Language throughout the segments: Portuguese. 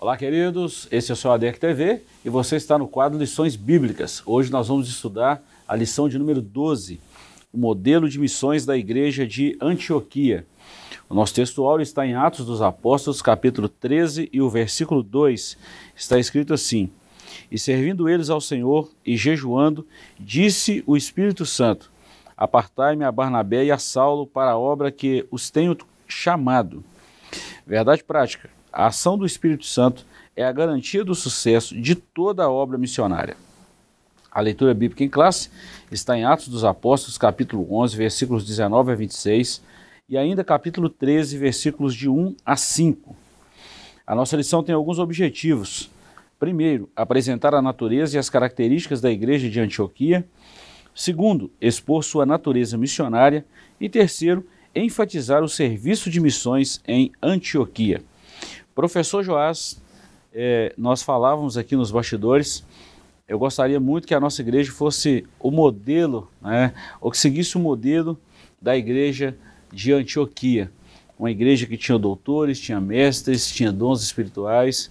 Olá, queridos. Esse é o seu ADEC TV e você está no quadro Lições Bíblicas. Hoje nós vamos estudar a lição de número 12, o modelo de missões da igreja de Antioquia. O nosso textual está em Atos dos Apóstolos, capítulo 13 e o versículo 2. Está escrito assim: E servindo eles ao Senhor e jejuando, disse o Espírito Santo: Apartai-me a Barnabé e a Saulo para a obra que os tenho chamado. Verdade prática. A ação do Espírito Santo é a garantia do sucesso de toda a obra missionária. A leitura bíblica em classe está em Atos dos Apóstolos, capítulo 11, versículos 19 a 26 e ainda capítulo 13, versículos de 1 a 5. A nossa lição tem alguns objetivos. Primeiro, apresentar a natureza e as características da igreja de Antioquia. Segundo, expor sua natureza missionária. E terceiro, enfatizar o serviço de missões em Antioquia. Professor Joás, é, nós falávamos aqui nos bastidores, eu gostaria muito que a nossa igreja fosse o modelo, né, ou que seguisse o modelo da igreja de Antioquia. Uma igreja que tinha doutores, tinha mestres, tinha dons espirituais,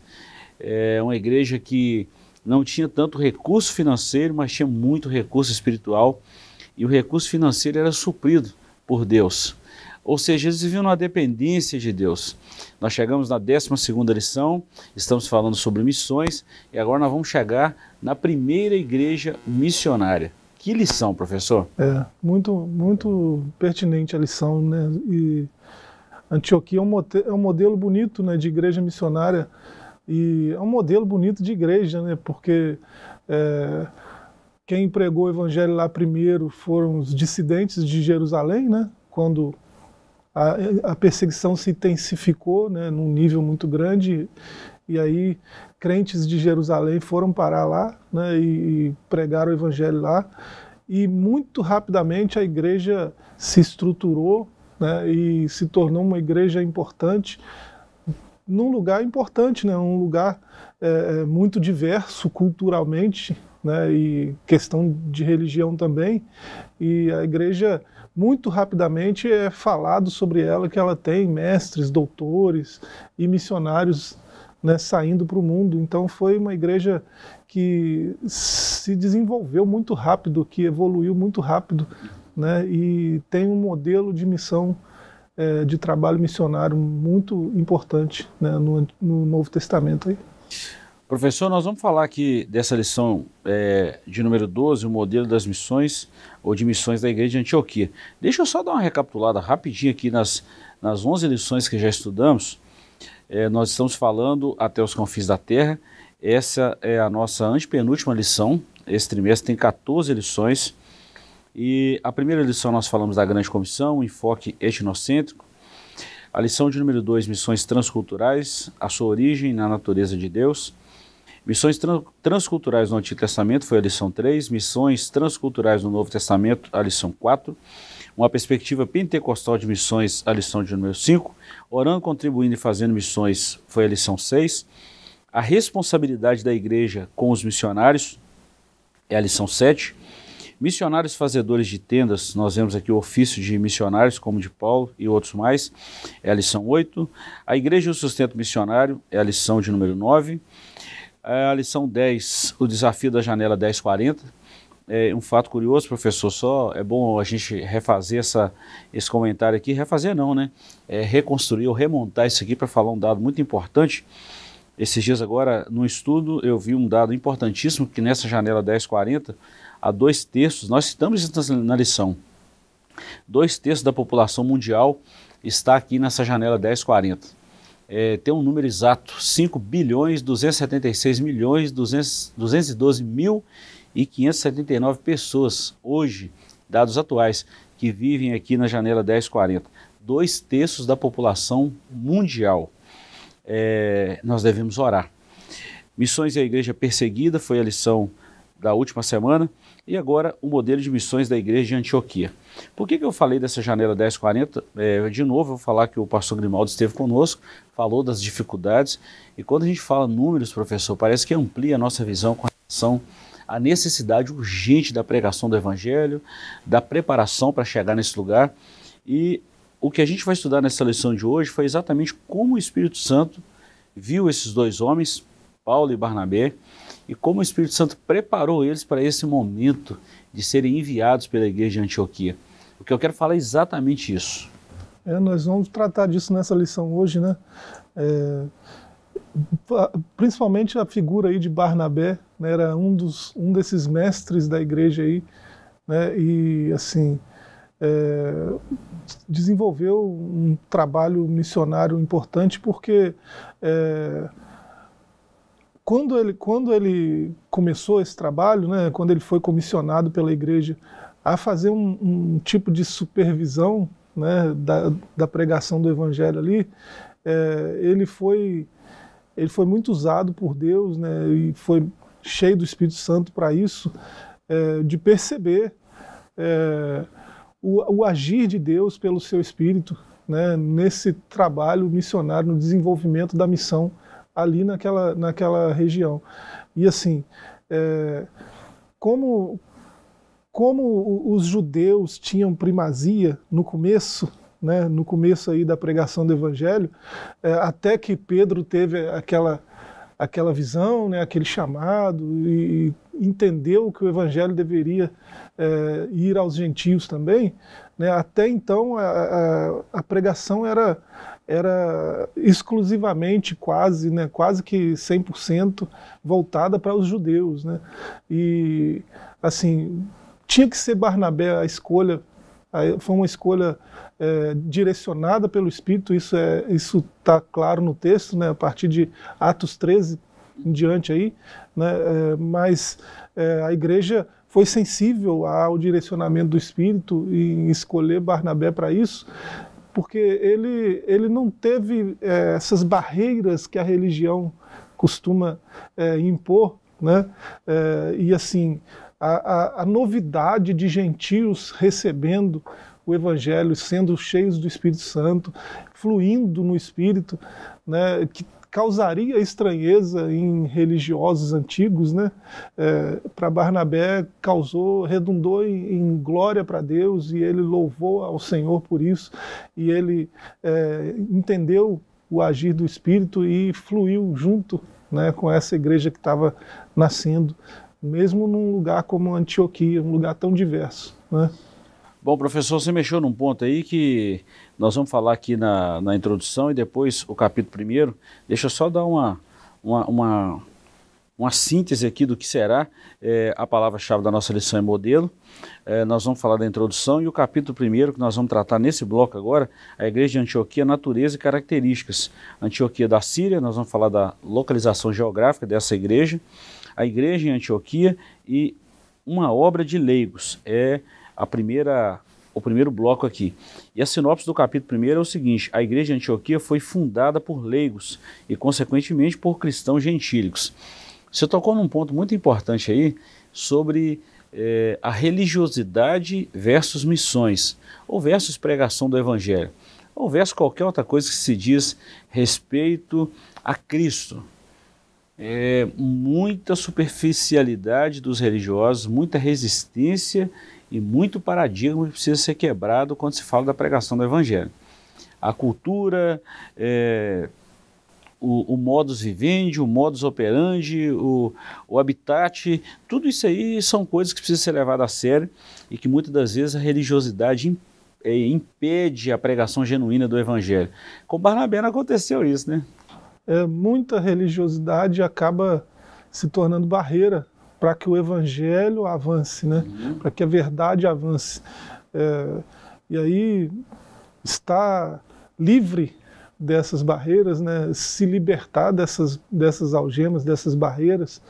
é, uma igreja que não tinha tanto recurso financeiro, mas tinha muito recurso espiritual, e o recurso financeiro era suprido por Deus. Ou seja, eles viviam na dependência de Deus. Nós chegamos na 12 lição, estamos falando sobre missões e agora nós vamos chegar na primeira igreja missionária. Que lição, professor? É, muito, muito pertinente a lição, né? E Antioquia é um, é um modelo bonito né, de igreja missionária e é um modelo bonito de igreja, né? Porque. É, quem pregou o evangelho lá primeiro foram os dissidentes de Jerusalém, né? Quando a, a perseguição se intensificou né, num nível muito grande e aí crentes de Jerusalém foram parar lá né, e, pregaram o evangelho lá. E muito rapidamente a igreja se estruturou né, e se tornou uma igreja importante, num lugar importante, né, um lugar é, é muito diverso culturalmente né, e questão de religião também. E a igreja muito rapidamente é falado sobre ela que ela tem mestres, doutores e missionários né, saindo para o mundo. Então foi uma igreja que se desenvolveu muito rápido, que evoluiu muito rápido, né, e tem um modelo de missão é, de trabalho missionário muito importante né, no, no Novo Testamento aí. Professor, nós vamos falar aqui dessa lição é, de número 12, o modelo das missões ou de missões da Igreja de Antioquia. Deixa eu só dar uma recapitulada rapidinho aqui nas, nas 11 lições que já estudamos. É, nós estamos falando até os confins da terra. Essa é a nossa antepenúltima lição. Esse trimestre tem 14 lições. E a primeira lição nós falamos da Grande Comissão, o enfoque etnocêntrico. A lição de número 2, missões transculturais, a sua origem na natureza de Deus. Missões transculturais no Antigo Testamento foi a lição 3, missões transculturais no Novo Testamento, a lição 4, uma perspectiva pentecostal de missões, a lição de número 5, orando, contribuindo e fazendo missões foi a lição 6, a responsabilidade da igreja com os missionários é a lição 7, missionários fazedores de tendas, nós vemos aqui o ofício de missionários, como de Paulo e outros mais, é a lição 8. A igreja e o sustento missionário é a lição de número 9. É a lição 10, o desafio da janela 1040. É um fato curioso, professor, só é bom a gente refazer essa, esse comentário aqui. Refazer não, né? É reconstruir ou remontar isso aqui para falar um dado muito importante. Esses dias agora, no estudo, eu vi um dado importantíssimo que nessa janela 1040, há dois terços, nós estamos na lição, dois terços da população mundial está aqui nessa janela 1040 é, tem um número exato: 5 bilhões 276 milhões 212 mil e 579 pessoas hoje, dados atuais, que vivem aqui na janela 1040. Dois terços da população mundial. É, nós devemos orar. Missões e a Igreja Perseguida foi a lição da última semana e agora o modelo de missões da Igreja de Antioquia. Por que, que eu falei dessa janela 1040? É, de novo, eu vou falar que o pastor Grimaldo esteve conosco, falou das dificuldades. E quando a gente fala números, professor, parece que amplia a nossa visão com relação à necessidade urgente da pregação do Evangelho, da preparação para chegar nesse lugar. E o que a gente vai estudar nessa lição de hoje foi exatamente como o Espírito Santo viu esses dois homens, Paulo e Barnabé, e como o Espírito Santo preparou eles para esse momento de serem enviados pela igreja de Antioquia. O que eu quero falar é exatamente isso. É, nós vamos tratar disso nessa lição hoje, né? É, principalmente a figura aí de Barnabé, né, era um, dos, um desses mestres da igreja aí, né, e assim, é, desenvolveu um trabalho missionário importante porque é, quando, ele, quando ele começou esse trabalho, né, quando ele foi comissionado pela igreja a fazer um, um tipo de supervisão né, da, da pregação do Evangelho ali, é, ele foi ele foi muito usado por Deus, né, e foi cheio do Espírito Santo para isso, é, de perceber é, o, o, agir de Deus pelo seu Espírito, né, nesse trabalho missionário, no desenvolvimento da missão ali naquela, naquela região. E assim, é, como como os judeus tinham primazia no começo, né, no começo aí da pregação do evangelho, é, até que Pedro teve aquela aquela visão, né, aquele chamado e, e entendeu que o evangelho deveria é, ir aos gentios também, né, até então a, a, a, pregação era era exclusivamente quase, né, quase que 100% voltada para os judeus, né, e assim tinha que ser Barnabé a escolha, foi uma escolha é, direcionada pelo Espírito, isso é, está claro no texto, né, a partir de Atos 13 em diante aí, né, é, mas é, a igreja foi sensível ao direcionamento do Espírito em escolher Barnabé para isso, porque ele, ele não teve é, essas barreiras que a religião costuma é, impor, né? É, e assim, a, a, a novidade de gentios recebendo o Evangelho, sendo cheios do Espírito Santo, fluindo no Espírito, né, que causaria estranheza em religiosos antigos, né? É, para Barnabé causou, redundou em, em glória para Deus e ele louvou ao Senhor por isso e ele é, entendeu o agir do Espírito e fluiu junto, né, com essa igreja que estava nascendo mesmo num lugar como Antioquia, um lugar tão diverso. Né? Bom, professor, você mexeu num ponto aí que nós vamos falar aqui na, na introdução e depois o capítulo primeiro. Deixa eu só dar uma, uma, uma, uma síntese aqui do que será é, a palavra-chave da nossa lição em modelo. É, nós vamos falar da introdução e o capítulo primeiro que nós vamos tratar nesse bloco agora, a Igreja de Antioquia, natureza e características. Antioquia da Síria, nós vamos falar da localização geográfica dessa igreja a igreja em Antioquia e uma obra de leigos. É a primeira o primeiro bloco aqui. E a sinopse do capítulo 1 é o seguinte: a igreja de Antioquia foi fundada por leigos e, consequentemente, por cristãos gentílicos. Você tocou num ponto muito importante aí sobre é, a religiosidade versus missões, ou versus pregação do evangelho, ou versus qualquer outra coisa que se diz respeito a Cristo é, muita superficialidade dos religiosos, muita resistência e muito paradigma que precisa ser quebrado quando se fala da pregação do Evangelho. A cultura, é, o, o, modus vivendi, o modus operandi, o, o habitat, tudo isso aí são coisas que precisam ser levadas a sério e que muitas das vezes a religiosidade é, impede a pregação genuína do Evangelho. Com Barnabé não aconteceu isso, né? é, muita religiosidade acaba se tornando barreira para que o evangelho avance, né? Uhum. para que a verdade avance. É, e aí está livre dessas barreiras, né? se libertar dessas, dessas algemas, dessas barreiras,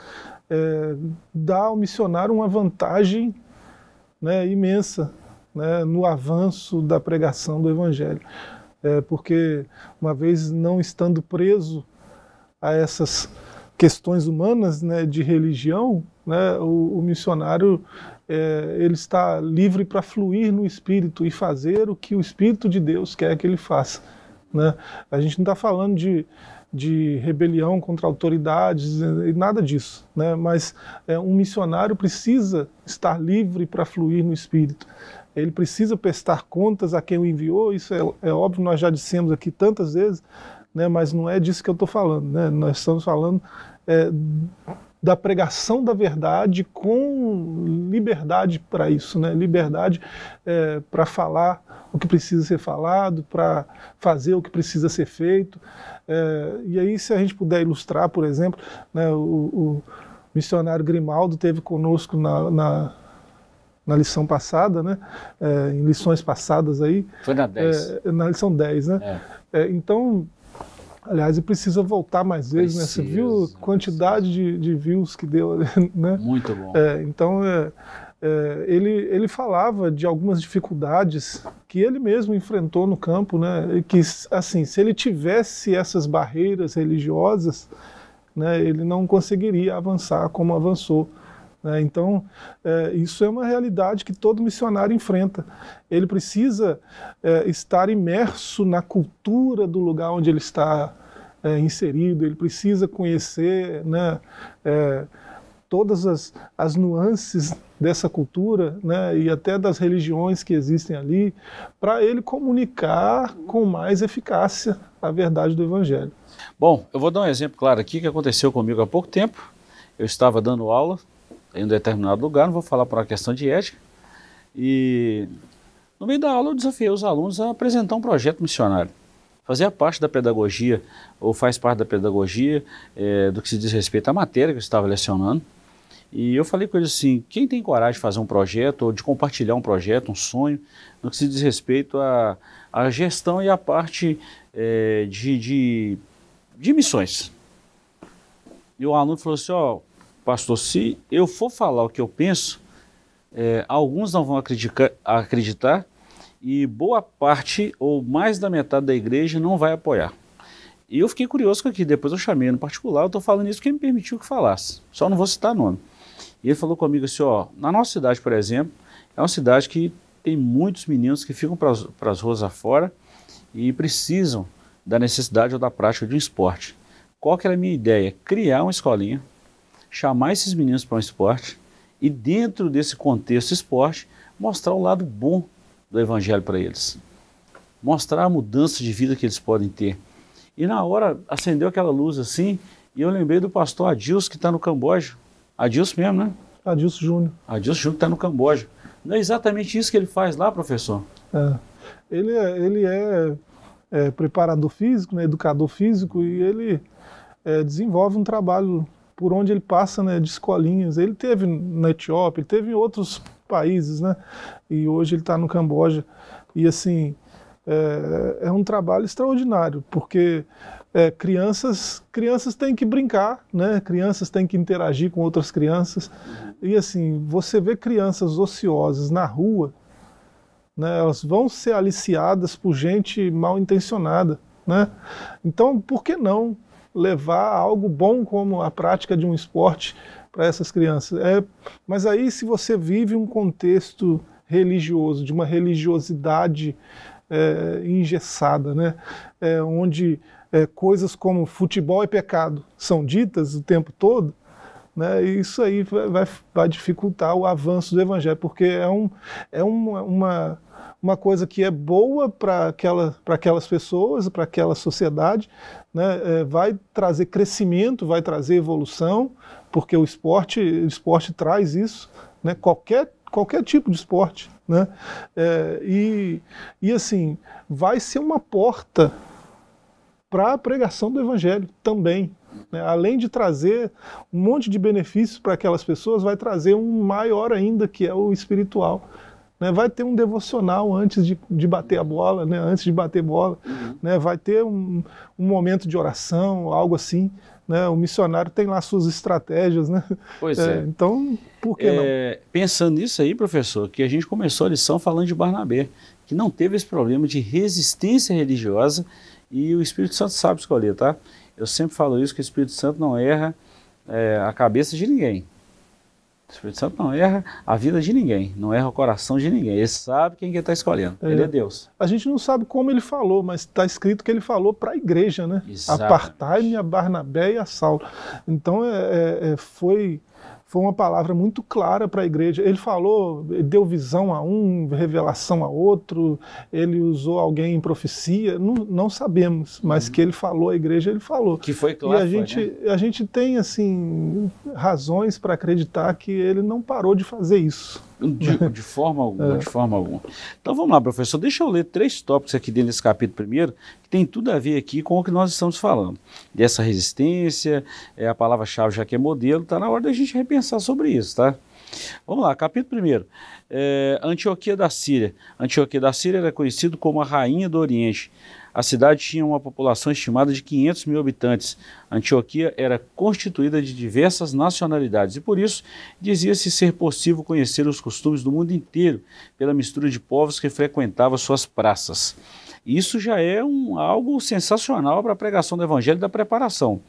é, dá ao missionário uma vantagem né, imensa né, no avanço da pregação do evangelho. É, porque uma vez não estando preso a essas questões humanas né, de religião, né, o, o, missionário é, ele está livre para fluir no Espírito e fazer o que o Espírito de Deus quer que ele faça. Né? A gente não está falando de, de rebelião contra autoridades né, e nada disso, né? mas é, um missionário precisa estar livre para fluir no Espírito. Ele precisa prestar contas a quem o enviou, isso é, é óbvio, nós já dissemos aqui tantas vezes, né? mas não é disso que eu estou falando. Né? Nós estamos falando é, da pregação da verdade com liberdade para isso, né? liberdade é, para falar o que precisa ser falado, para fazer o que precisa ser feito. É, e aí, se a gente puder ilustrar, por exemplo, né, o, o, missionário Grimaldo teve conosco na, na, na lição passada, né, é, em lições passadas aí. Foi na 10. É, na lição 10, né? É. É, então, Aliás, e precisa voltar mais vezes, precisa, né? Você viu a quantidade de, de, views que deu, né? Muito bom. É, então, é, é, ele, ele falava de algumas dificuldades que ele mesmo enfrentou no campo, né? E que, assim, se ele tivesse essas barreiras religiosas, né, ele não conseguiria avançar como avançou. Né? Então, é, isso é uma realidade que todo missionário enfrenta. Ele precisa é, estar imerso na cultura do lugar onde ele está é, inserido, ele precisa conhecer né, é, todas as, as nuances dessa cultura né, e até das religiões que existem ali, para ele comunicar com mais eficácia a verdade do Evangelho. Bom, eu vou dar um exemplo claro aqui que aconteceu comigo há pouco tempo. Eu estava dando aula em um determinado lugar, não vou falar por uma questão de ética. E no meio da aula eu desafiei os alunos a apresentar um projeto missionário. Fazia parte da pedagogia, ou faz parte da pedagogia, é, do que se diz respeito à matéria que eu estava lecionando. E eu falei com eles assim: quem tem coragem de fazer um projeto ou de compartilhar um projeto, um sonho, no que se diz respeito à, à gestão e à parte é, de, de, de missões? E o aluno falou assim: ó, oh, pastor, se eu for falar o que eu penso, é, alguns não vão acreditar, acreditar e boa parte ou mais da metade da igreja não vai apoiar. E eu fiquei curioso com aqui, depois eu chamei no particular, eu estou falando isso porque me permitiu que falasse, só não vou citar nome. E ele falou comigo assim, ó, na nossa cidade, por exemplo, é uma cidade que tem muitos meninos que ficam para as ruas afora e precisam da necessidade ou da prática de um esporte. Qual que era a minha ideia? Criar uma escolinha chamar esses meninos para um esporte e, dentro desse contexto esporte, mostrar o lado bom do evangelho para eles. Mostrar a mudança de vida que eles podem ter. E na hora acendeu aquela luz assim, e eu lembrei do pastor Adilson que está no Camboja. Adilson mesmo, né? Adilson Júnior. Adilson Júnior está no Camboja. Não é exatamente isso que ele faz lá, professor? É. Ele é, ele é, é preparador físico, né, educador físico, e ele é, desenvolve um trabalho por onde ele passa, né, de escolinhas. Ele teve na Etiópia, ele teve em outros países, né? E hoje ele está no Camboja. E assim, é, é um trabalho extraordinário, porque é, crianças crianças têm que brincar, né? Crianças têm que interagir com outras crianças e assim você vê crianças ociosas na rua, né? Elas vão ser aliciadas por gente mal intencionada, né? Então por que não levar algo bom como a prática de um esporte para essas crianças. É, mas aí, se você vive um contexto religioso, de uma religiosidade é, engessada, né? É, onde é, coisas como futebol é pecado são ditas o tempo todo, né? E isso aí vai, vai dificultar o avanço do evangelho, porque é, um, é uma, uma, uma coisa que é boa para aquela, aquelas pessoas, para aquela sociedade, né? É, vai trazer crescimento, vai trazer evolução, porque o esporte, o esporte traz isso, né? qualquer, qualquer tipo de esporte. Né? É, e, e assim, vai ser uma porta para a pregação do evangelho também. Né? Além de trazer um monte de benefícios para aquelas pessoas, vai trazer um maior ainda, que é o espiritual. Né? Vai ter um devocional antes de, de bater a bola, né? antes de bater bola. Uhum. Né? Vai ter um, um momento de oração, algo assim. Né, o missionário tem lá suas estratégias, né? Pois é. é. Então, por que é, não? Pensando nisso aí, professor, que a gente começou a lição falando de Barnabé, que não teve esse problema de resistência religiosa e o Espírito Santo sabe escolher, tá? Eu sempre falo isso, que o Espírito Santo não erra é, a cabeça de ninguém. O Espírito Santo não erra a vida de ninguém, não erra o coração de ninguém. Ele sabe quem que está escolhendo. É. Ele é Deus. A gente não sabe como ele falou, mas está escrito que ele falou para a igreja, né? Apartai-me a Barnabé e a Saulo. Então é, é, é foi foi uma palavra muito clara para a igreja. Ele falou, deu visão a um, revelação a outro, ele usou alguém em profecia, não, não sabemos, mas uhum. que ele falou à igreja, ele falou. Que foi claro. E a, foi, gente, né? a gente tem, assim, razões para acreditar que ele não parou de fazer isso. De, é. de forma alguma, é. de forma alguma. Então vamos lá, professor, deixa eu ler três tópicos aqui dentro desse capítulo primeiro, que tem tudo a ver aqui com o que nós estamos falando. Dessa resistência, é a palavra-chave já que é modelo, está na hora da gente repensar sobre isso, tá? Vamos lá, capítulo primeiro É, Antioquia da Síria. Antioquia da Síria era conhecido como a rainha do Oriente, a cidade tinha uma população estimada de 500 mil habitantes. A Antioquia era constituída de diversas nacionalidades e, por isso, dizia-se ser possível conhecer os costumes do mundo inteiro pela mistura de povos que frequentava suas praças. Isso já é um, algo sensacional para a pregação do Evangelho e da preparação.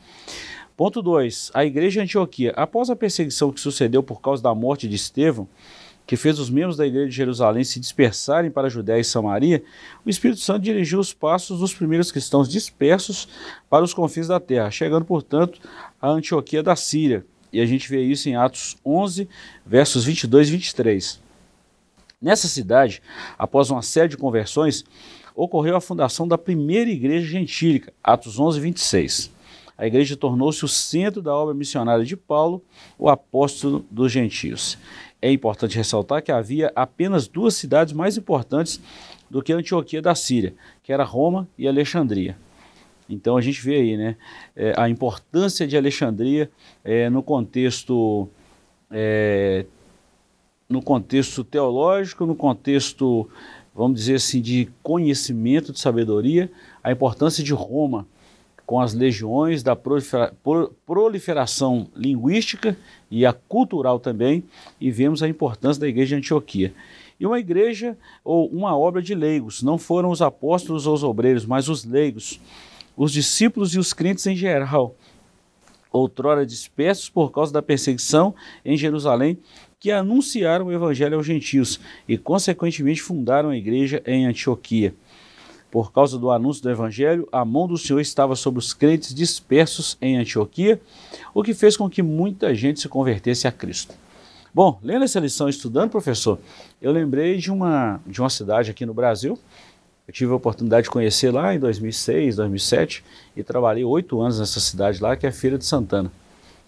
Ponto 2. A igreja de Antioquia, após a perseguição que sucedeu por causa da morte de Estevão, que fez os membros da igreja de Jerusalém se dispersarem para a Judéia e Samaria, o Espírito Santo dirigiu os passos dos primeiros cristãos dispersos para os confins da terra, chegando, portanto, à Antioquia da Síria. E a gente vê isso em Atos 11, versos 22 e 23. Nessa cidade, após uma série de conversões, ocorreu a fundação da primeira igreja gentílica, Atos 11, 26. A igreja tornou-se o centro da obra missionária de Paulo, o apóstolo dos gentios. É importante ressaltar que havia apenas duas cidades mais importantes do que a Antioquia da Síria, que era Roma e Alexandria. Então a gente vê aí né, é, a importância de Alexandria é, no contexto é, no contexto teológico, no contexto, vamos dizer assim, de conhecimento, de sabedoria, a importância de Roma com as legiões da proliferação linguística e a cultural também, e vemos a importância da igreja de Antioquia. E uma igreja ou uma obra de leigos, não foram os apóstolos ou os obreiros, mas os leigos, os discípulos e os crentes em geral, outrora dispersos por causa da perseguição em Jerusalém, que anunciaram o evangelho aos gentios e, consequentemente, fundaram a igreja em Antioquia. Por causa do anúncio do Evangelho, a mão do Senhor estava sobre os crentes dispersos em Antioquia, o que fez com que muita gente se convertesse a Cristo. Bom, lendo essa lição estudando, professor, eu lembrei de uma, de uma cidade aqui no Brasil. Eu tive a oportunidade de conhecer lá em 2006, 2007 e trabalhei oito anos nessa cidade lá, que é a Feira de Santana.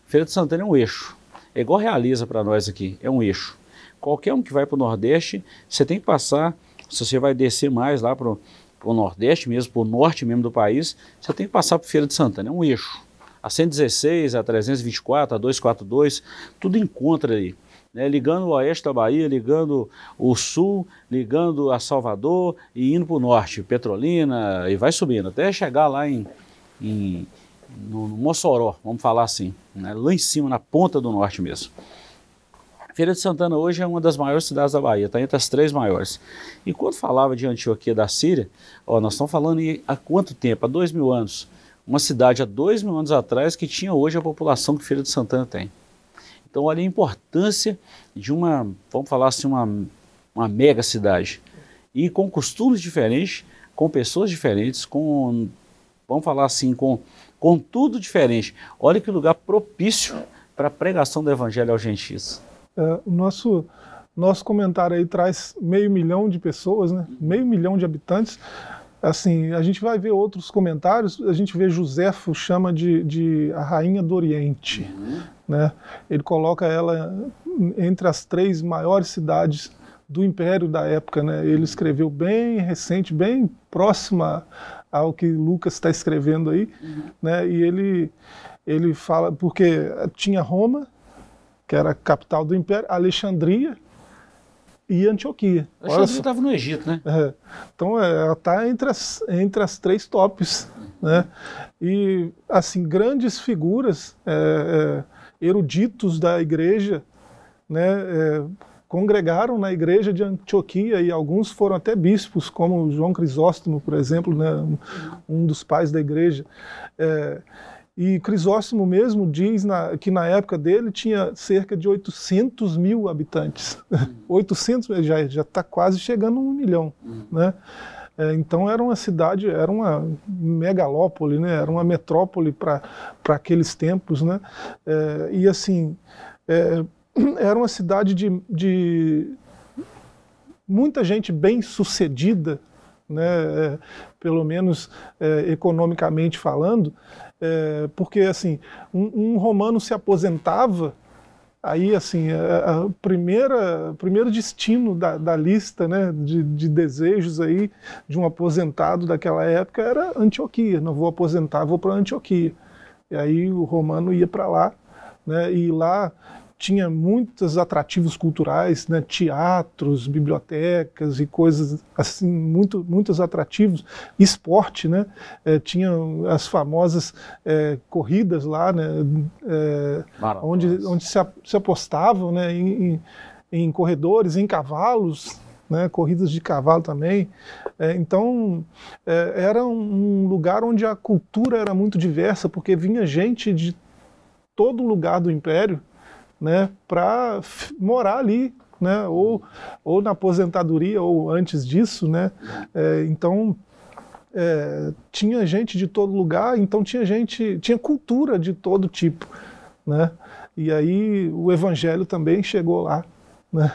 Feira de Santana é um eixo. É igual realiza para nós aqui, é um eixo. Qualquer um que vai para o Nordeste, você tem que passar, se você vai descer mais lá para para o Nordeste mesmo, para o Norte mesmo do país, você tem que passar por Feira de Santana, é um eixo. A 116, a 324, a 242, tudo encontra aí. Né, ligando o oeste da Bahia, ligando o sul, ligando a Salvador e indo para o norte, Petrolina, e vai subindo, até chegar lá em, em no, no Mossoró, vamos falar assim, né, lá em cima, na ponta do norte mesmo. Feira de Santana hoje é uma das maiores cidades da Bahia, está entre as três maiores. E quando falava de Antioquia da Síria, ó, nós estamos falando há quanto tempo? Há dois mil anos. Uma cidade há dois mil anos atrás que tinha hoje a população que Feira de Santana tem. Então, olha a importância de uma, vamos falar assim, uma, uma mega cidade. E com costumes diferentes, com pessoas diferentes, com, vamos falar assim, com, com tudo diferente. Olha que lugar propício para a pregação do evangelho aos gentios. É, o nosso nosso comentário aí traz meio milhão de pessoas, né? Uhum. meio milhão de habitantes. Assim, a gente vai ver outros comentários, a gente vê Josefo chama de, de a rainha do Oriente. Uhum. Né? Ele coloca ela entre as três maiores cidades do império da época. Né? Ele escreveu bem recente, bem próxima ao que Lucas está escrevendo aí. Uhum. Né? E ele, ele fala, porque tinha Roma, que era a capital do Império, Alexandria e Antioquia. Alexandria estava no Egito, né? É. Então é, ela está entre as, entre as três tops. Né? E, assim, grandes figuras, é, é, eruditos da igreja, né, é, congregaram na igreja de Antioquia e alguns foram até bispos, como João Crisóstomo, por exemplo, né, um dos pais da igreja. É, e Crisóstomo mesmo diz na, que na época dele tinha cerca de 800 mil habitantes. Uhum. 800 já está quase chegando a um milhão, uhum. né? É, então era uma cidade, era uma megalópole, né? Era uma metrópole para aqueles tempos, né? É, e assim, é, era uma cidade de, de muita gente bem sucedida, né? É, pelo menos é, economicamente falando, é, porque, assim, um, um, romano se aposentava, aí, assim, é, é, primeira, o primeiro destino da, da lista né, de, de, desejos aí de um aposentado daquela época era Antioquia. Não vou aposentar, vou para Antioquia. E aí o romano ia para lá, né, e lá tinha muitos atrativos culturais, né? teatros, bibliotecas e coisas assim, muito, muitos atrativos. Esporte, né? É, tinha as famosas é, corridas lá, né? É, onde, onde se, se apostavam né? em, em, em corredores, em cavalos, né, corridas de cavalo também. É, então, é, era um lugar onde a cultura era muito diversa, porque vinha gente de todo lugar do Império né, para morar ali, né, ou, ou na aposentadoria ou antes disso, né, é, então é, tinha gente de todo lugar, então tinha gente, tinha cultura de todo tipo, né, e aí o evangelho também chegou lá, né,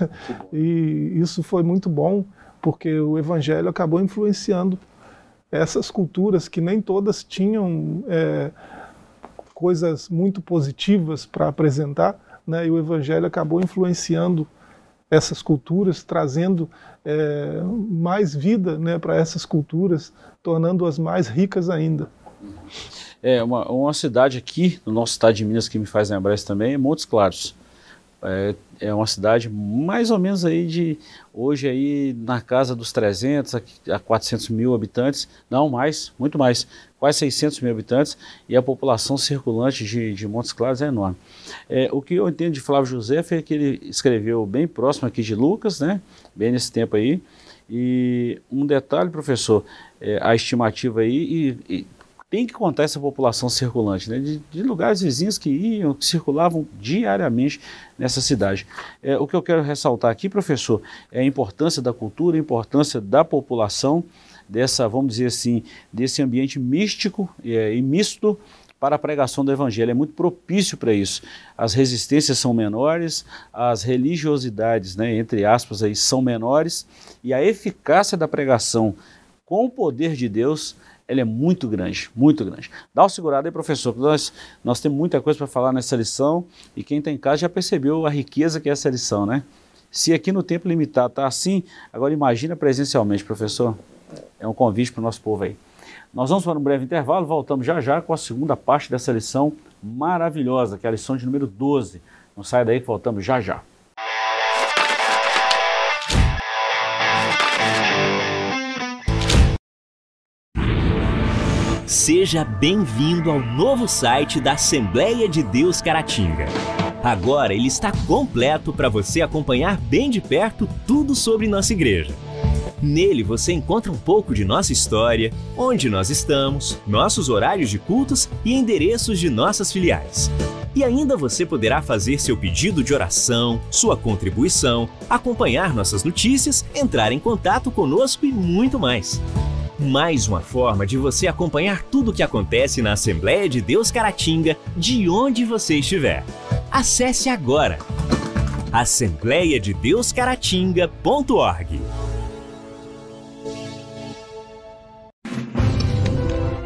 e isso foi muito bom, porque o evangelho acabou influenciando essas culturas que nem todas tinham é, coisas muito positivas para apresentar, né, e o Evangelho acabou influenciando essas culturas, trazendo é, mais vida né, para essas culturas, tornando-as mais ricas ainda. É, uma, uma cidade aqui, no nosso estado de Minas, que me faz lembrar isso também, é Montes Claros. É, é uma cidade mais ou menos aí de hoje aí na casa dos 300 a 400 mil habitantes, não mais, muito mais, quase 600 mil habitantes e a população circulante de, de Montes Claros é enorme. É, o que eu entendo de Flávio José é que ele escreveu bem próximo aqui de Lucas, né? Bem nesse tempo aí. E um detalhe, professor, é, a estimativa aí e, e tem que contar essa população circulante, né? de, de lugares vizinhos que iam, que circulavam diariamente nessa cidade. É, o que eu quero ressaltar aqui, professor, é a importância da cultura, a importância da população, dessa, vamos dizer assim, desse ambiente místico é, e misto para a pregação do evangelho. É muito propício para isso. As resistências são menores, as religiosidades, né, entre aspas, aí, são menores e a eficácia da pregação com o poder de Deus ela é muito grande, muito grande. Dá uma segurada aí, professor, porque nós, nós temos muita coisa para falar nessa lição e quem está em casa já percebeu a riqueza que é essa lição, né? Se aqui no tempo limitado está assim, agora imagina presencialmente, professor. É um convite para o nosso povo aí. Nós vamos para um breve intervalo, voltamos já já com a segunda parte dessa lição maravilhosa, que é a lição de número 12. Não sai daí que voltamos já já. Seja bem-vindo ao novo site da Assembleia de Deus Caratinga. Agora ele está completo para você acompanhar bem de perto tudo sobre nossa igreja. Nele você encontra um pouco de nossa história, onde nós estamos, nossos horários de cultos e endereços de nossas filiais. E ainda você poderá fazer seu pedido de oração, sua contribuição, acompanhar nossas notícias, entrar em contato conosco e muito mais mais uma forma de você acompanhar tudo o que acontece na Assembleia de Deus Caratinga, de onde você estiver. Acesse agora assembleiadedeuscaratinga.org.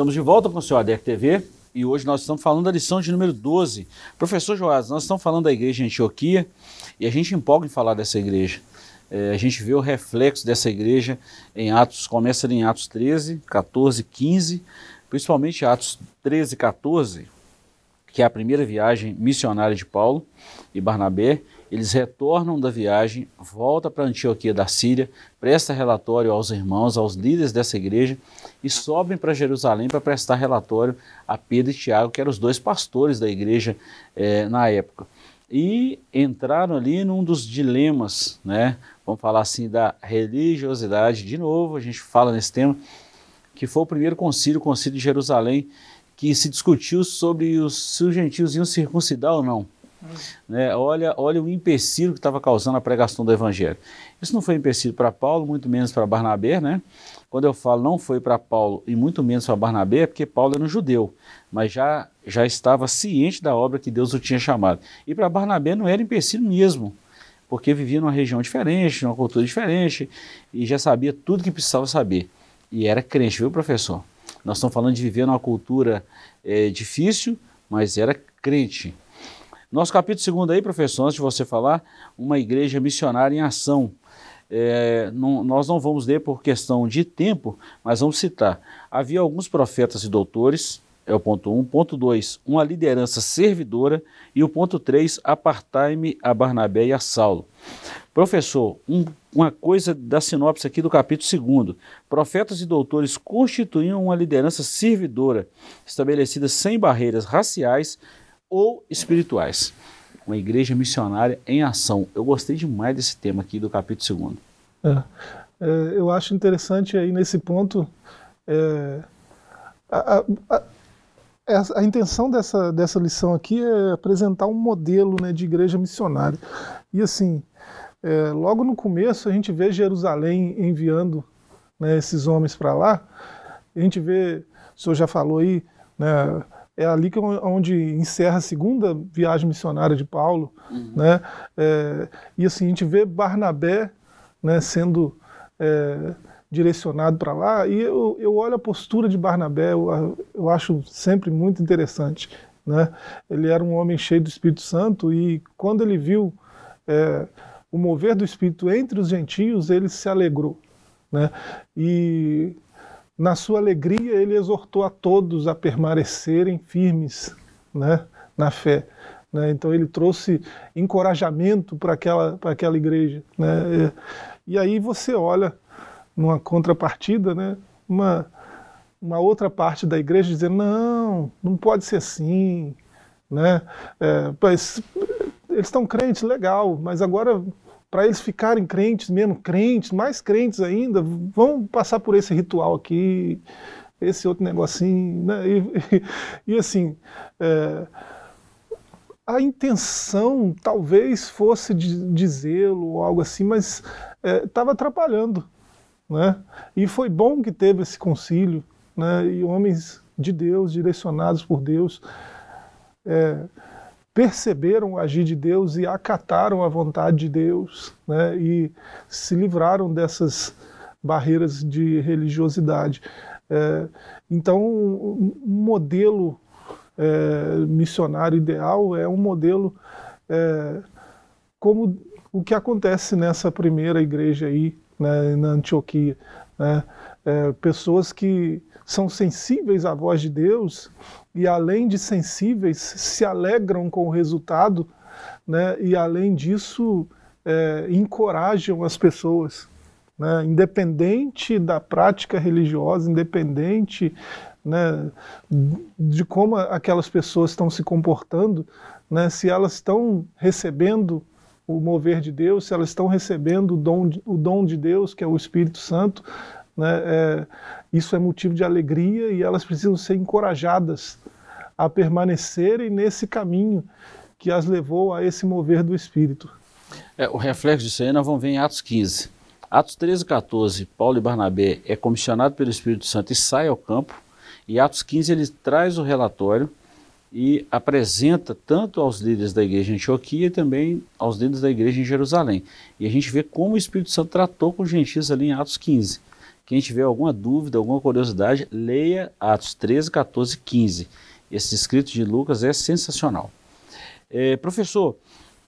Estamos de volta com o seu ADEC TV e hoje nós estamos falando da lição de número 12. Professor Joás, nós estamos falando da igreja de Antioquia e a gente empolga em falar dessa igreja. É, a gente vê o reflexo dessa igreja em Atos, começa em Atos 13, 14, 15, principalmente Atos 13, 14, que é a primeira viagem missionária de Paulo e Barnabé. Eles retornam da viagem, volta para Antioquia da Síria, presta relatório aos irmãos, aos líderes dessa igreja e sobem para Jerusalém para prestar relatório a Pedro e Tiago, que eram os dois pastores da igreja é, na época. E entraram ali num dos dilemas, né? vamos falar assim, da religiosidade. De novo, a gente fala nesse tema, que foi o primeiro concílio, o concílio de Jerusalém, que se discutiu sobre os, se os gentios iam circuncidar ou não. Né? Olha, olha o empecilho que estava causando a pregação do Evangelho. Isso não foi empecilho para Paulo, muito menos para Barnabé, né? Quando eu falo não foi para Paulo e muito menos para Barnabé, é porque Paulo era um judeu, mas já, já estava ciente da obra que Deus o tinha chamado. E para Barnabé não era empecilho mesmo, porque vivia numa região diferente, numa cultura diferente, e já sabia tudo que precisava saber. E era crente, viu, professor? Nós estamos falando de viver numa cultura é, difícil, mas era crente nosso capítulo 2 aí, professor, antes de você falar, uma igreja missionária em ação. É, não, nós não vamos ler por questão de tempo, mas vamos citar. Havia alguns profetas e doutores, é o ponto 1. Um. Ponto 2, uma liderança servidora. E o ponto 3, apartai-me a Barnabé e a Saulo. Professor, um, uma coisa da sinopse aqui do capítulo 2. Profetas e doutores constituíam uma liderança servidora, estabelecida sem barreiras raciais ou espirituais. Uma igreja missionária em ação. Eu gostei demais desse tema aqui do capítulo 2. É, é, eu acho interessante aí nesse ponto é, a, a, a, a, intenção dessa, dessa lição aqui é apresentar um modelo né, de igreja missionária. E assim, é, logo no começo a gente vê Jerusalém enviando né, esses homens para lá. A gente vê, o senhor já falou aí, né, é ali que é onde encerra a segunda viagem missionária de Paulo, uhum. né? É, e assim a gente vê Barnabé, né, sendo é, direcionado para lá e eu, eu olho a postura de Barnabé, eu, eu acho sempre muito interessante, né? Ele era um homem cheio do Espírito Santo e quando ele viu é, o mover do Espírito entre os gentios, ele se alegrou, né? E na sua alegria, ele exortou a todos a permanecerem firmes né, na fé. Né? Então, ele trouxe encorajamento para aquela, aquela igreja. Né? E, e aí você olha numa contrapartida, né, uma, uma outra parte da igreja dizendo: não, não pode ser assim. Né? É, eles estão crentes, legal, mas agora para eles ficarem crentes mesmo, crentes, mais crentes ainda, vão passar por esse ritual aqui, esse outro negocinho, né? e, e, e, assim, é, a intenção talvez fosse dizê-lo ou algo assim, mas estava é, atrapalhando, né? E foi bom que teve esse concílio, né? E homens de Deus, direcionados por Deus, é, perceberam o agir de Deus e acataram a vontade de Deus né, e se livraram dessas barreiras de religiosidade. É, então, um modelo é, missionário ideal é um modelo é, como o que acontece nessa primeira igreja aí, né, na Antioquia. Né? É, pessoas que são sensíveis à voz de Deus e, além de sensíveis, se alegram com o resultado né? e, além disso, é, encorajam as pessoas. Né? Independente da prática religiosa, independente né, de como aquelas pessoas estão se comportando, né, se elas estão recebendo o mover de Deus, se elas estão recebendo o dom, o dom de Deus, que é o Espírito Santo, né? É, isso é motivo de alegria e elas precisam ser encorajadas a permanecerem nesse caminho que as levou a esse mover do Espírito. É, o reflexo disso aí nós vamos ver em Atos 15. Atos 13 e 14, Paulo e Barnabé é comissionado pelo Espírito Santo e sai ao campo. E Atos 15 ele traz o relatório e apresenta tanto aos líderes da igreja em Antioquia e também aos líderes da igreja em Jerusalém. E a gente vê como o Espírito Santo tratou com os gentios ali em Atos 15. Quem tiver alguma dúvida, alguma curiosidade, leia Atos 13, 14 15. Esse escrito de Lucas é sensacional. É, professor,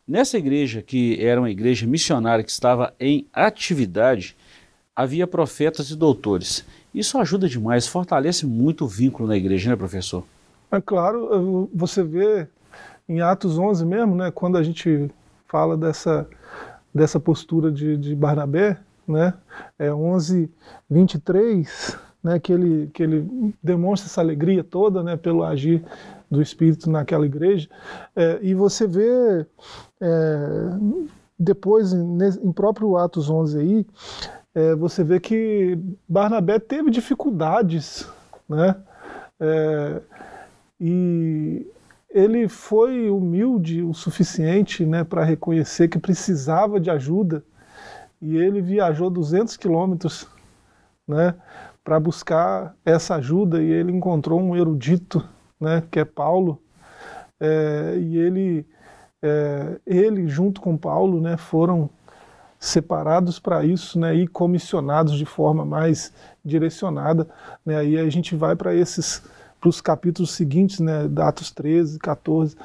nessa igreja, que era uma igreja missionária que estava em atividade, havia profetas e doutores. Isso ajuda demais, fortalece muito o vínculo na igreja, né, professor? É claro, você vê em Atos 11 mesmo, né, quando a gente fala dessa, dessa postura de, de Barnabé, né? É 11, 23, né? Que ele, que ele demonstra essa alegria toda, né? Pelo agir do Espírito naquela igreja. É, e você vê é, depois, em próprio Atos 11 aí, é, você vê que Barnabé teve dificuldades, né? É, e ele foi humilde o suficiente né, para reconhecer que precisava de ajuda e ele viajou 200 quilômetros né, para buscar essa ajuda e ele encontrou um erudito, né, que é Paulo, é, e ele, é, ele junto com Paulo né, foram separados para isso né, e comissionados de forma mais direcionada. Né, aí a gente vai para esses para os capítulos seguintes, né, Atos 13, 14.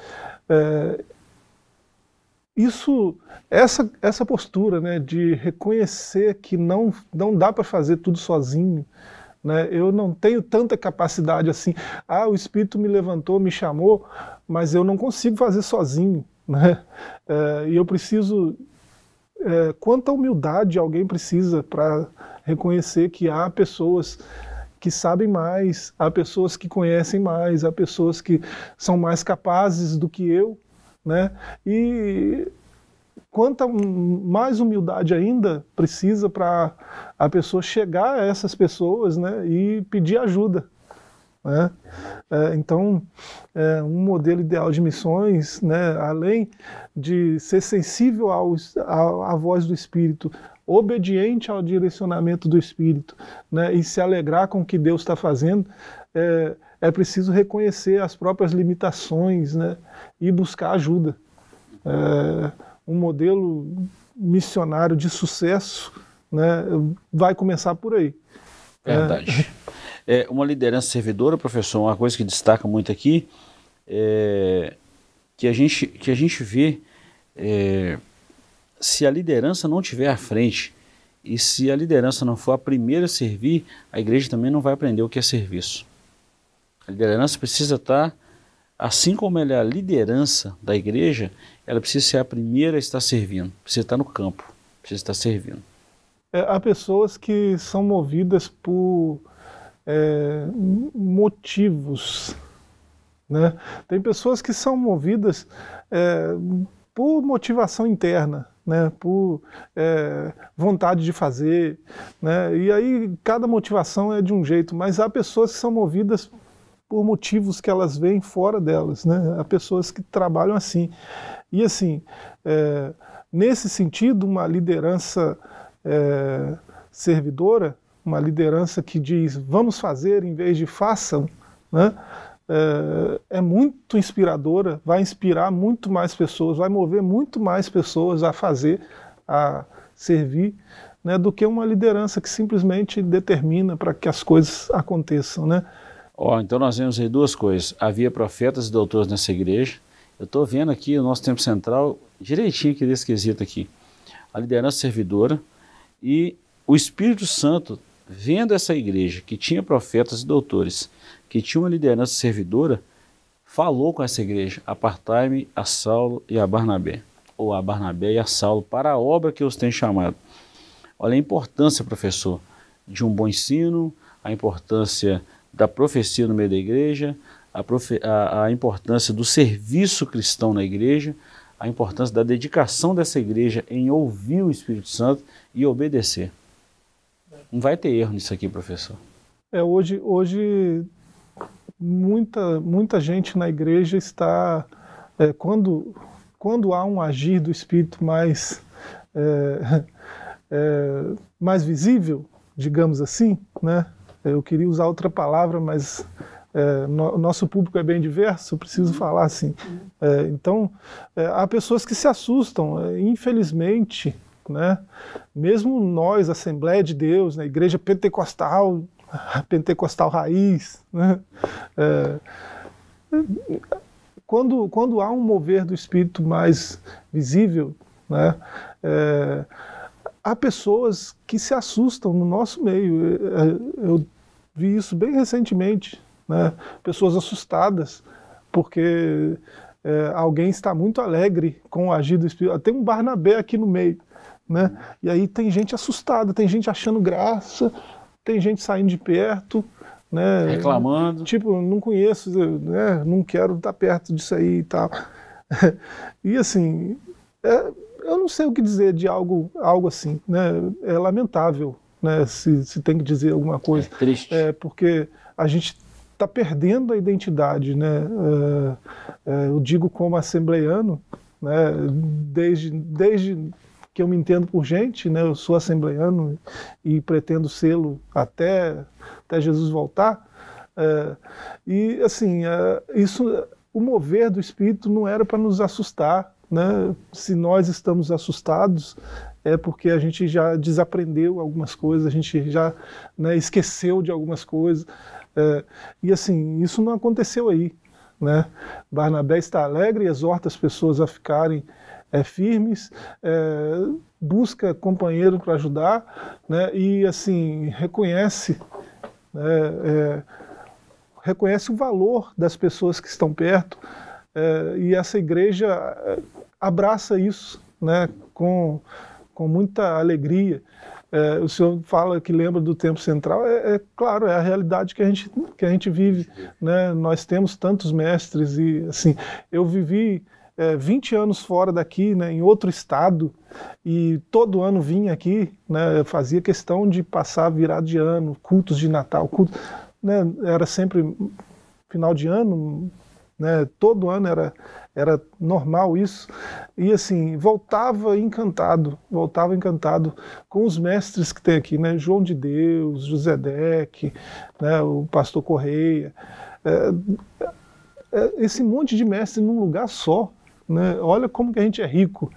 É, isso, essa, essa postura né, de reconhecer que não, não dá para fazer tudo sozinho, né? eu não tenho tanta capacidade assim. Ah, o Espírito me levantou, me chamou, mas eu não consigo fazer sozinho. Né? É, e eu preciso. É, quanta humildade alguém precisa para reconhecer que há pessoas que sabem mais, há pessoas que conhecem mais, há pessoas que são mais capazes do que eu né? E quanta mais humildade ainda precisa para a pessoa chegar a essas pessoas né, e pedir ajuda. Né? É, então, é, um modelo ideal de missões, né, além de ser sensível à, à voz do Espírito, obediente ao direcionamento do Espírito né, e se alegrar com o que Deus está fazendo, é, é preciso reconhecer as próprias limitações né, e buscar ajuda. É, um modelo missionário de sucesso né, vai começar por aí. É. Verdade. É. é, uma liderança servidora, professor, uma coisa que destaca muito aqui é que a gente, que a gente vê é, se a liderança não tiver à frente e se a liderança não for a primeira a servir, a igreja também não vai aprender o que é serviço. A liderança precisa estar, tá, assim como ela é a liderança da igreja, ela precisa ser a primeira a estar servindo, precisa estar no campo, precisa estar servindo. É, há pessoas que são movidas por é, motivos. Né? Tem pessoas que são movidas é, por motivação interna. Né, por é, vontade de fazer, né, e aí cada motivação é de um jeito, mas há pessoas que são movidas por motivos que elas veem fora delas, né? Há pessoas que trabalham assim. E assim, é, nesse sentido, uma liderança é, servidora, uma liderança que diz vamos fazer em vez de façam, né? É, é, muito inspiradora, vai inspirar muito mais pessoas, vai mover muito mais pessoas a fazer, a servir, né, do que uma liderança que simplesmente determina para que as coisas aconteçam, né? Ó, então nós vemos aí duas coisas. Havia profetas e doutores nessa igreja. Eu estou vendo aqui o nosso tempo central direitinho aqui desse quesito aqui. A liderança servidora e o Espírito Santo vendo essa igreja que tinha profetas e doutores, que tinha uma liderança servidora, falou com essa igreja: apartai-me a Saulo e a Barnabé, ou a Barnabé e a Saulo, para a obra que os tem chamado. Olha a importância, professor, de um bom ensino, a importância da profecia no meio da igreja, a, profe, a, a importância do serviço cristão na igreja, a importância da dedicação dessa igreja em ouvir o Espírito Santo e obedecer. Não vai ter erro nisso aqui, professor. É, hoje, hoje muita, muita gente na igreja está. É, quando, quando há um agir do Espírito mais, é, é, mais visível, digamos assim, né? Eu queria usar outra palavra, mas é, no, nosso público é bem diverso, preciso uhum. falar assim. Uhum. É, então, é, há pessoas que se assustam, é, infelizmente, né? mesmo nós, Assembleia de Deus, na né? Igreja Pentecostal, Pentecostal raiz, né? É, quando, quando há um mover do Espírito mais visível, né? É, há pessoas que se assustam no nosso meio. Eu Vi isso bem recentemente, né? pessoas assustadas, porque é, alguém está muito alegre com o agir do Espírito. Ah, tem um Barnabé aqui no meio, né? e aí tem gente assustada, tem gente achando graça, tem gente saindo de perto, né? Reclamando. Tipo, não conheço, né? Não quero estar perto disso aí e tal. e assim, é, eu não sei o que dizer de algo, algo assim, né? É lamentável, né, se, se tem que dizer alguma é coisa. É triste. É, porque a gente está perdendo a identidade. Né? É, é, eu digo como assembleiano, né, desde, desde que eu me entendo por gente, né? Eu sou assembleiano e pretendo sê-lo até, até Jesus voltar. É, e assim, é, isso, o mover do Espírito não era para nos assustar, né? Se nós estamos assustados, é porque a gente já desaprendeu algumas coisas, a gente já né, esqueceu de algumas coisas. É, e assim, isso não aconteceu aí. Né? Barnabé está alegre e exorta as pessoas a ficarem é, firmes, é, busca companheiro para ajudar né? e assim reconhece né, é, reconhece o valor das pessoas que estão perto é, e essa igreja é, abraça isso né, com, com muita alegria. É, o senhor fala que lembra do tempo central, é, é, claro, é a realidade que a gente, que a gente vive. Né? Nós temos tantos mestres e, assim, eu vivi é, 20 anos fora daqui, né, em outro estado, e todo ano vinha aqui, né, fazia questão de passar virada de ano, cultos de Natal, culto, né, era sempre final de ano, né? Todo ano era, era normal isso. E assim, voltava encantado, voltava encantado com os mestres que tem aqui, né? João de Deus, José Deck, né? o pastor Correia. É, é, é esse monte de mestre num lugar só. Né? Olha como que a gente é rico.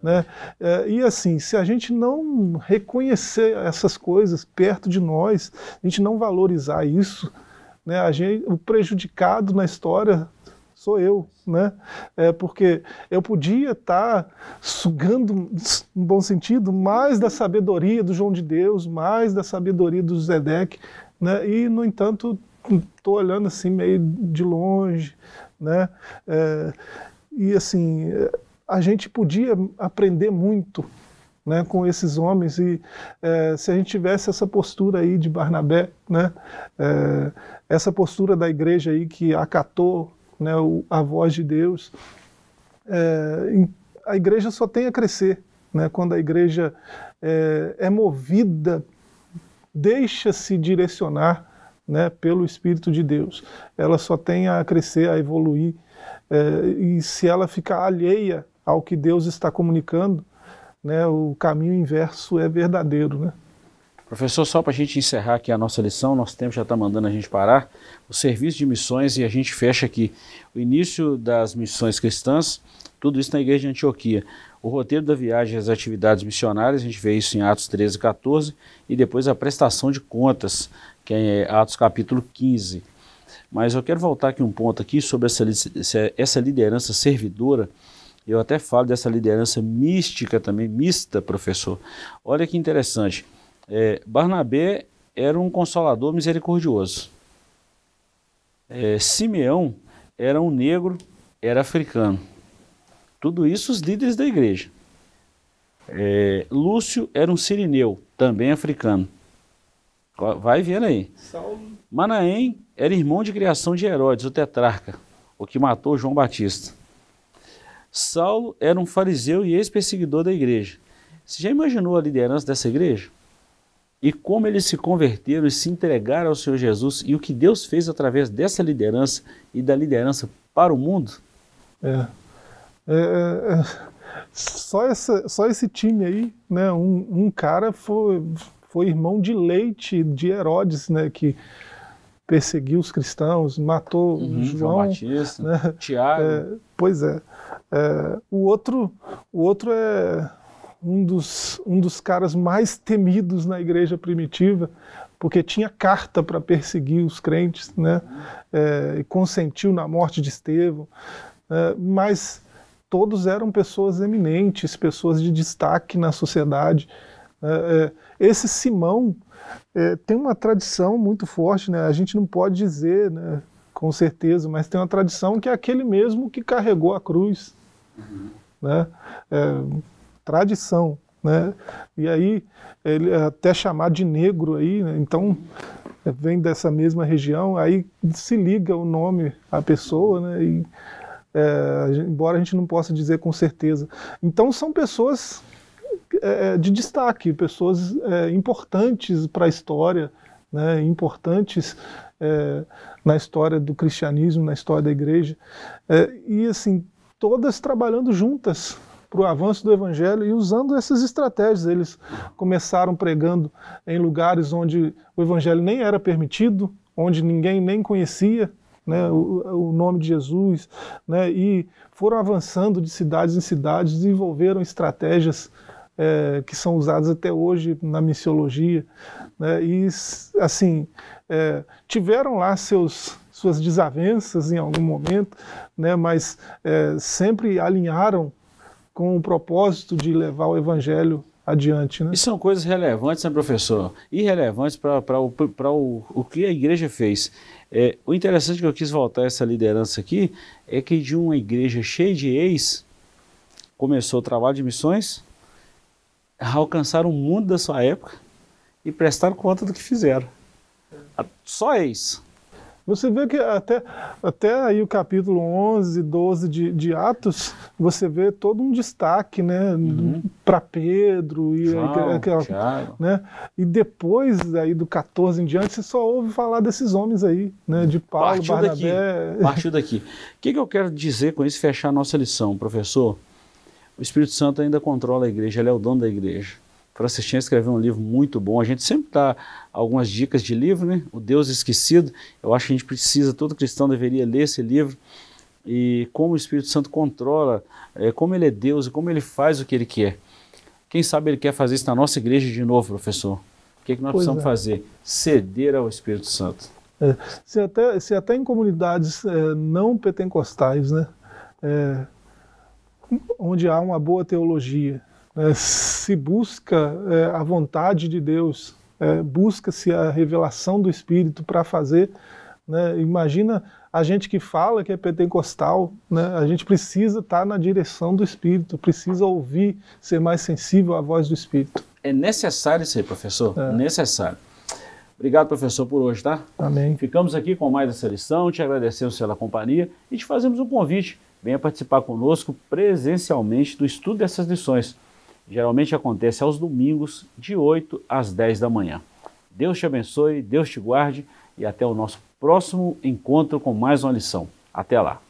Né? É, e assim, se a gente não reconhecer essas coisas perto de nós, a gente não valorizar isso, né? gente, o prejudicado na história sou eu, né? É porque eu podia estar tá sugando, no bom sentido, mais da sabedoria do João de Deus, mais da sabedoria do Zedek, né? E no entanto estou olhando assim meio de longe, né? É, e assim a gente podia aprender muito. Né, com esses homens e é, se a gente tivesse essa postura aí de Barnabé, né, é, essa postura da igreja aí que acatou né, a voz de Deus. É, a igreja só tem a crescer né, quando a igreja é, é movida, deixa-se direcionar né, pelo Espírito de Deus. Ela só tem a crescer, a evoluir. É, e se ela ficar alheia ao que Deus está comunicando, né, o caminho inverso é verdadeiro. Né? Professor, só para a gente encerrar aqui a nossa lição, nosso tempo já está mandando a gente parar, o serviço de missões e a gente fecha aqui o início das missões cristãs, tudo isso na igreja de Antioquia. O roteiro da viagem e as atividades missionárias, a gente vê isso em Atos 13 e 14, e depois a prestação de contas, que é Atos capítulo 15. Mas eu quero voltar aqui um ponto aqui sobre essa, essa liderança servidora, eu até falo dessa liderança mística também, mista, professor. Olha que interessante. É, Barnabé era um consolador misericordioso. É, Simeão era um negro, era africano. Tudo isso os líderes da igreja. É, Lúcio era um sirineu, também africano. Vai vendo aí. Manaém era irmão de criação de Herodes, o tetrarca, o que matou João Batista. Saulo era um fariseu e ex-perseguidor da igreja. Você já imaginou a liderança dessa igreja? e como eles se converteram e se entregaram ao Senhor Jesus e o que Deus fez através dessa liderança e da liderança para o mundo? É. é. é, é só, essa, só esse time aí, né? Um, um, cara foi, foi irmão de leite de Herodes, né? Que perseguiu os cristãos, matou uhum, João, João Batista, né? Tiago. É, pois é. é o outro, o outro é um dos, um dos caras mais temidos na igreja primitiva, porque tinha carta para perseguir os crentes, né? É, e consentiu na morte de Estevão. É, mas todos eram pessoas eminentes, pessoas de destaque na sociedade. Né? É, esse Simão é, tem uma tradição muito forte, né? A gente não pode dizer, né? Com certeza, mas tem uma tradição que é aquele mesmo que carregou a cruz, uhum. né? É, tradição. Né? E aí, ele é até chamado de negro aí, né? então vem dessa mesma região, aí se liga o nome à pessoa, né? E, é, embora a gente não possa dizer com certeza. Então são pessoas é, é de destaque, pessoas é, importantes para a história, né? importantes é, na história do cristianismo, na história da igreja, e assim, todas trabalhando juntas, para o avanço do Evangelho e usando essas estratégias. Eles começaram pregando em lugares onde o Evangelho nem era permitido, onde ninguém nem conhecia. Né, o, o, nome de Jesus, né, e foram avançando de cidades em cidades, desenvolveram estratégias é, que são usadas até hoje na missiologia, né, e assim é, tiveram lá seus suas desavenças em algum momento, né, mas é, sempre alinharam com o propósito de levar o evangelho adiante. Né? E são coisas relevantes, né, professor? Irrelevantes para o, o, o que a igreja fez. É, o interessante que eu quis voltar a essa liderança aqui é que de uma igreja cheia de ex, começou o trabalho de missões, alcançaram o mundo da sua época e prestaram conta do que fizeram. Só ex. Você vê que até, até aí o capítulo 11, 12 de, de Atos, você vê todo um destaque, né, uhum. para Pedro e João, aquela, né? E depois aí do 14 em diante, você só ouve falar desses homens aí, né, de Paulo, partiu Barnabé. Daqui, partiu daqui. O que, que eu quero dizer com isso fechar a nossa lição, professor? O Espírito Santo ainda controla a igreja, ele é o dono da igreja. Francistinha escreveu um livro muito bom. A gente sempre dá algumas dicas de livro, né? O Deus Esquecido. Eu acho que a gente precisa, todo cristão deveria ler esse livro. E como o Espírito Santo controla, é, como ele é Deus e como ele faz o que ele quer. Quem sabe ele quer fazer isso na nossa igreja de novo, professor? O que, é que nós pois precisamos é. fazer? Ceder ao Espírito Santo. É. Se, até, se até em comunidades é, não pentecostais, né? É, onde há uma boa teologia, né? se busca é, a vontade de Deus, é, busca-se a revelação do Espírito para fazer. Né? Imagina a gente que fala que é pentecostal, né? a gente precisa estar tá na direção do Espírito, precisa ouvir, ser mais sensível à voz do Espírito. É necessário isso aí, professor, é. necessário. Obrigado, professor, por hoje, tá? Amém. Ficamos aqui com mais essa lição, te agradecemos pela companhia e te fazemos um convite. Venha participar conosco presencialmente do estudo dessas lições. Geralmente acontece aos domingos, de 8 às 10 da manhã. Deus te abençoe, Deus te guarde e até o nosso próximo encontro com mais uma lição. Até lá!